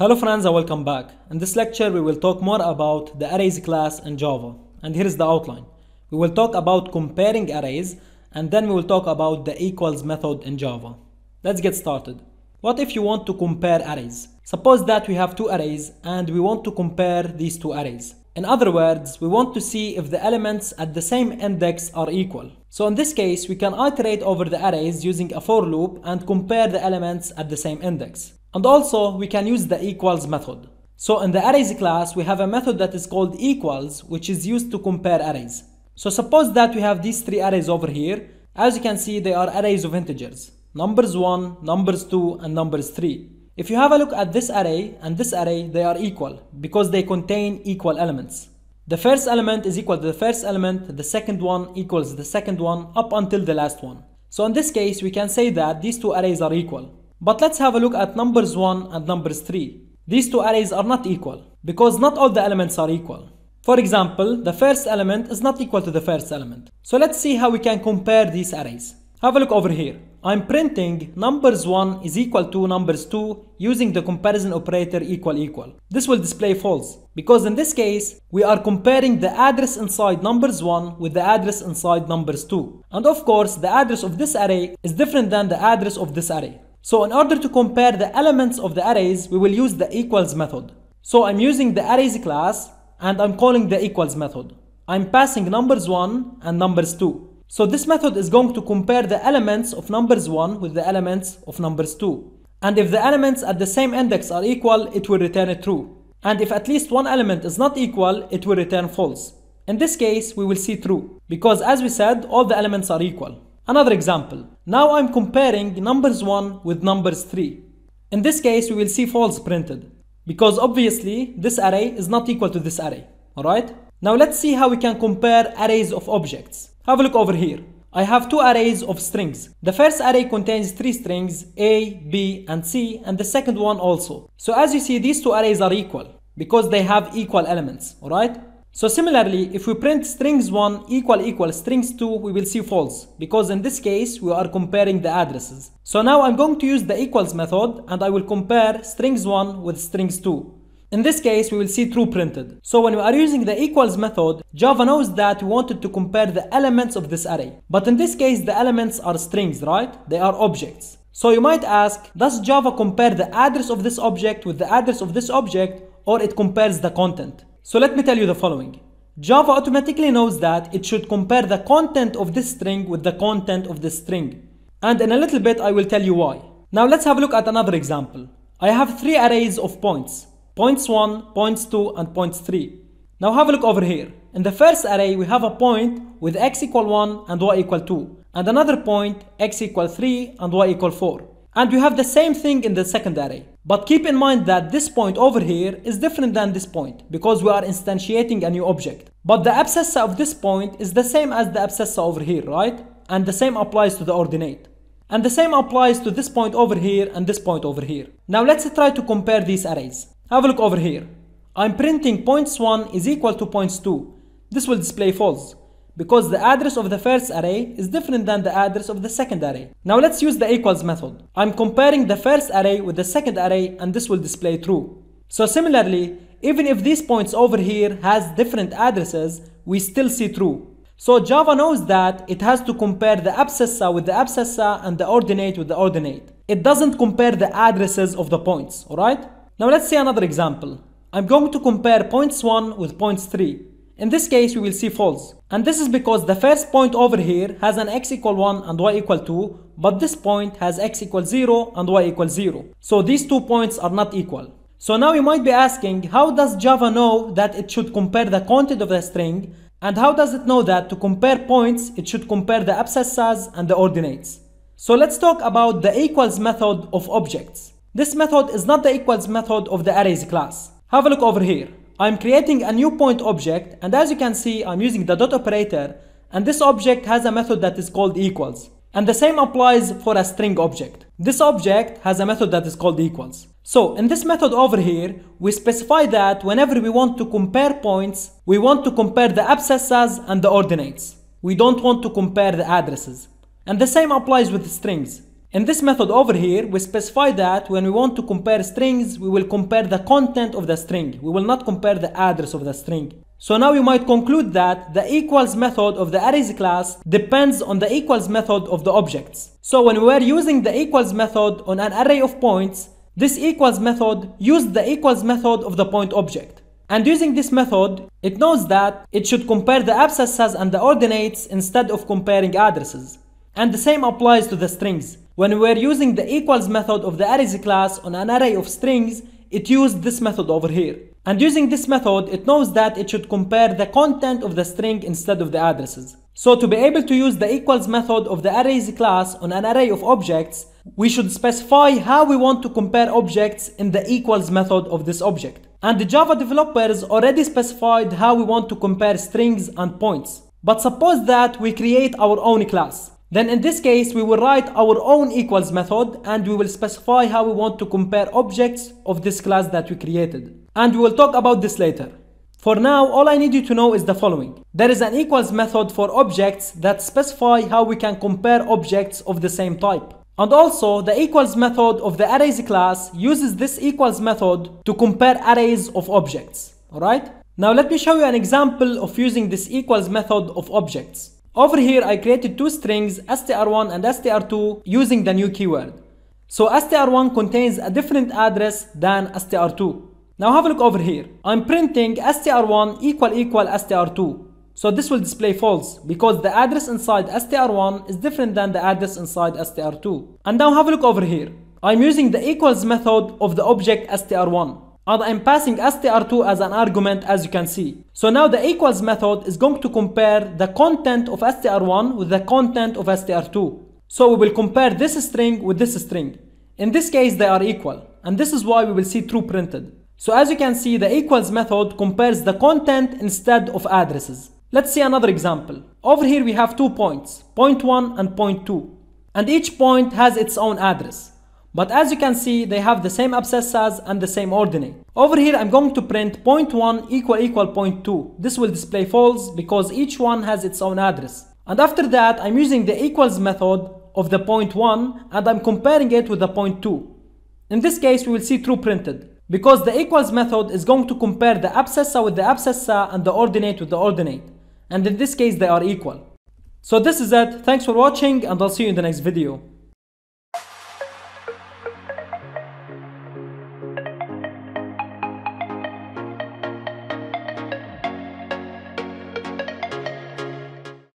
Hello friends and welcome back. In this lecture we will talk more about the arrays class in Java and here is the outline. We will talk about comparing arrays and then we will talk about the equals method in Java. Let's get started. What if you want to compare arrays? Suppose that we have two arrays and we want to compare these two arrays. In other words, we want to see if the elements at the same index are equal. So in this case, we can iterate over the arrays using a for loop and compare the elements at the same index. And also we can use the equals method. So in the arrays class, we have a method that is called equals, which is used to compare arrays. So suppose that we have these three arrays over here. As you can see, they are arrays of integers, numbers 1, numbers 2, and numbers 3. If you have a look at this array and this array, they are equal because they contain equal elements. The first element is equal to the first element, the second one equals the second one up until the last one. So in this case, we can say that these two arrays are equal. But let's have a look at numbers 1 and numbers 3. These two arrays are not equal, because not all the elements are equal. For example, the first element is not equal to the first element. So let's see how we can compare these arrays. Have a look over here. I'm printing numbers 1 is equal to numbers 2 using the comparison operator equal equal. This will display false because in this case we are comparing the address inside numbers 1 with the address inside numbers 2. And of course the address of this array is different than the address of this array. So in order to compare the elements of the arrays, we will use the equals method. So I'm using the arrays class and I'm calling the equals method. I'm passing numbers 1 and numbers 2. So this method is going to compare the elements of numbers 1 with the elements of numbers 2. And if the elements at the same index are equal, it will return true. And if at least one element is not equal, it will return false. In this case, we will see true, because as we said, all the elements are equal. Another example, now I'm comparing numbers 1 with numbers 3. In this case, we will see false printed because obviously this array is not equal to this array, alright? Now let's see how we can compare arrays of objects. Have a look over here. I have two arrays of strings. The first array contains three strings A, B and C and the second one also. So as you see these two arrays are equal because they have equal elements, alright? So similarly, if we print strings1 equal equal strings2, we will see false, because in this case, we are comparing the addresses. So now I'm going to use the equals method, and I will compare strings1 with strings2. In this case, we will see true printed. So when we are using the equals method, Java knows that we wanted to compare the elements of this array. But in this case, the elements are strings, right? They are objects. So you might ask, does Java compare the address of this object with the address of this object, or it compares the content? So let me tell you the following. Java automatically knows that it should compare the content of this string with the content of this string. And in a little bit, I will tell you why. Now let's have a look at another example. I have three arrays of points. Points 1, points 2, and points 3. Now have a look over here. In the first array, we have a point with x equal 1 and y equal 2. And another point, x equal 3 and y equal 4. And you have the same thing in the second array. But keep in mind that this point over here is different than this point because we are instantiating a new object. But the abscissa of this point is the same as the abscissa over here, right? And the same applies to the ordinate. And the same applies to this point over here and this point over here. Now let's try to compare these arrays. Have a look over here. I'm printing points 1 is equal to points 2. This will display false because the address of the first array is different than the address of the second array. Now let's use the equals method. I'm comparing the first array with the second array and this will display true. So similarly, even if these points over here has different addresses, we still see true. So Java knows that it has to compare the abscissa with the abscissa and the ordinate with the ordinate. It doesn't compare the addresses of the points, alright? Now let's see another example. I'm going to compare points 1 with points 3. In this case, we will see false. And this is because the first point over here has an x equal 1 and y equal 2, but this point has x equal 0 and y equal 0. So these two points are not equal. So now you might be asking, how does Java know that it should compare the content of the string and how does it know that to compare points, it should compare the abscissas and the ordinates? So let's talk about the equals method of objects. This method is not the equals method of the arrays class. Have a look over here. I'm creating a new point object and as you can see I'm using the dot operator and this object has a method that is called equals and the same applies for a string object. This object has a method that is called equals. So in this method over here we specify that whenever we want to compare points we want to compare the abscesses and the ordinates. We don't want to compare the addresses. And the same applies with strings. In this method over here, we specify that when we want to compare strings, we will compare the content of the string. We will not compare the address of the string. So now you might conclude that the equals method of the arrays class depends on the equals method of the objects. So when we are using the equals method on an array of points, this equals method used the equals method of the point object. And using this method, it knows that it should compare the abscesses and the ordinates instead of comparing addresses. And the same applies to the strings. When we were using the equals method of the arrays class on an array of strings, it used this method over here. And using this method, it knows that it should compare the content of the string instead of the addresses. So to be able to use the equals method of the arrays class on an array of objects, we should specify how we want to compare objects in the equals method of this object. And the Java developers already specified how we want to compare strings and points. But suppose that we create our own class. Then in this case, we will write our own equals method and we will specify how we want to compare objects of this class that we created. And we will talk about this later. For now, all I need you to know is the following. There is an equals method for objects that specify how we can compare objects of the same type. And also, the equals method of the arrays class uses this equals method to compare arrays of objects. Alright? Now let me show you an example of using this equals method of objects. Over here, I created two strings, str1 and str2, using the new keyword. So str1 contains a different address than str2. Now have a look over here. I'm printing str1 equal equal str2. So this will display false because the address inside str1 is different than the address inside str2. And now have a look over here. I'm using the equals method of the object str1 and I'm passing str2 as an argument as you can see. So now the equals method is going to compare the content of str1 with the content of str2. So we will compare this string with this string. In this case they are equal and this is why we will see true printed. So as you can see the equals method compares the content instead of addresses. Let's see another example. Over here we have two points, point 1 and point 2. And each point has its own address. But as you can see, they have the same abscissas and the same ordinate. Over here, I'm going to print 0.1 equal equal 0.2. This will display false because each one has its own address. And after that, I'm using the equals method of the 0.1 and I'm comparing it with the 0.2. In this case, we will see true printed because the equals method is going to compare the abscissa with the abscissa and the ordinate with the ordinate. And in this case, they are equal. So this is it. Thanks for watching and I'll see you in the next video.